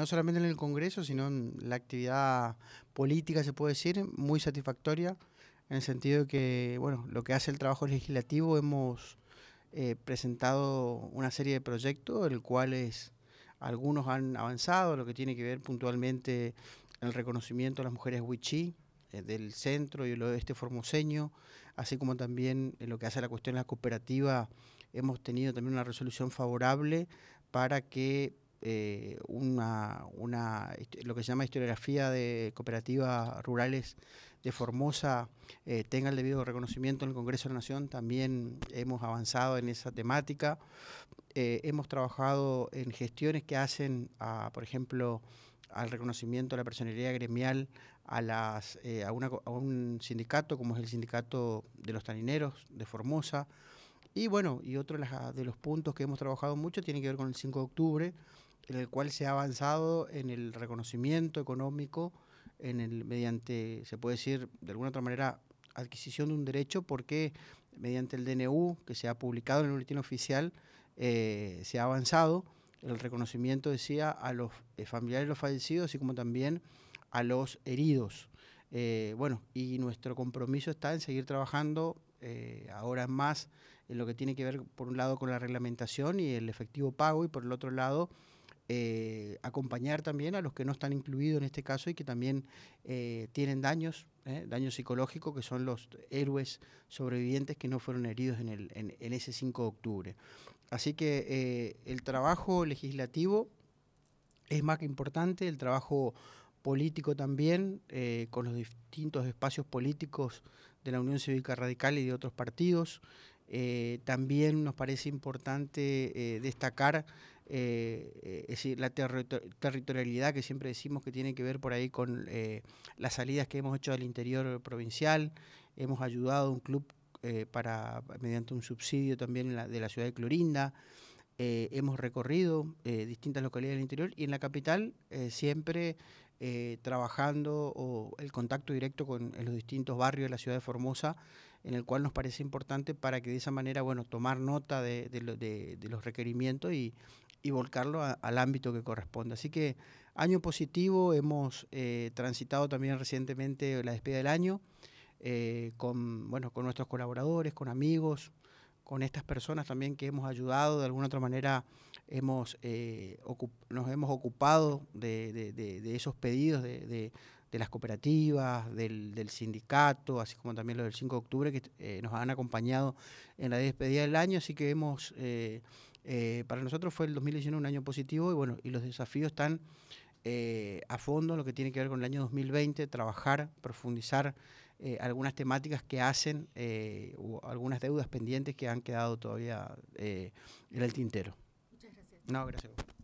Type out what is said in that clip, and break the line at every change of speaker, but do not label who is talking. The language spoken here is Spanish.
no solamente en el Congreso, sino en la actividad política, se puede decir, muy satisfactoria, en el sentido de que, bueno, lo que hace el trabajo legislativo, hemos eh, presentado una serie de proyectos, el cual cuales algunos han avanzado, lo que tiene que ver puntualmente el reconocimiento a las mujeres wichí, eh, del centro y lo de este formoseño, así como también en lo que hace la cuestión de la cooperativa, hemos tenido también una resolución favorable para que eh, una, lo que se llama historiografía de cooperativas rurales de Formosa eh, tenga el debido reconocimiento en el Congreso de la Nación. También hemos avanzado en esa temática. Eh, hemos trabajado en gestiones que hacen, por ejemplo, al reconocimiento de la personalidad gremial a, a un sindicato como es el Sindicato de los Tanineros de Formosa. Y bueno, y otro ah, de los puntos que hemos trabajado mucho tiene que ver con el 5 de octubre, en el cual se ha avanzado en el reconocimiento económico, en el, mediante, se puede decir, de alguna otra manera, adquisición de un derecho, porque mediante el DNU, que se ha publicado en el boletín oficial, eh, se ha avanzado el reconocimiento, decía, a los eh, familiares de los fallecidos, así como también a los heridos. Eh, bueno, y nuestro compromiso está en seguir trabajando ahora más en lo que tiene que ver, por un lado, con la reglamentación y el efectivo pago, y por el otro lado, eh, acompañar también a los que no están incluidos en este caso y que también eh, tienen daños, eh, daños psicológicos, que son los héroes sobrevivientes que no fueron heridos en, el, en, ese 5 de octubre. Así que eh, el trabajo legislativo es más que importante, el trabajo político también, con los distintos espacios políticos de la Unión Cívica Radical y de otros partidos, eh, también nos parece importante eh, destacar eh, la territorialidad que siempre decimos que tiene que ver por ahí con las salidas que hemos hecho al interior provincial. Hemos ayudado a un club para, mediante un subsidio también de la ciudad de Clorinda. hemos recorrido distintas localidades del interior y en la capital siempre eh, trabajando o el contacto directo con los distintos barrios de la ciudad de Formosa, en el cual nos parece importante para que de esa manera, bueno, tomar nota de, los requerimientos y, y volcarlo al ámbito que corresponde. Así que año positivo, hemos eh, transitado también recientemente la despedida del año eh, con, con nuestros colaboradores, con amigos, con estas personas también que hemos ayudado, de alguna otra manera hemos, eh, nos hemos ocupado de, esos pedidos de, las cooperativas, del, sindicato, así como también lo del 5 de octubre que eh, nos han acompañado en la despedida del año, así que hemos, eh, para nosotros fue el 2019 un año positivo y bueno, y los desafíos están eh, a fondo lo que tiene que ver con el año 2020, trabajar, profundizar eh, algunas temáticas que hacen o eh, algunas deudas pendientes que han quedado todavía en el tintero. Muchas No, gracias.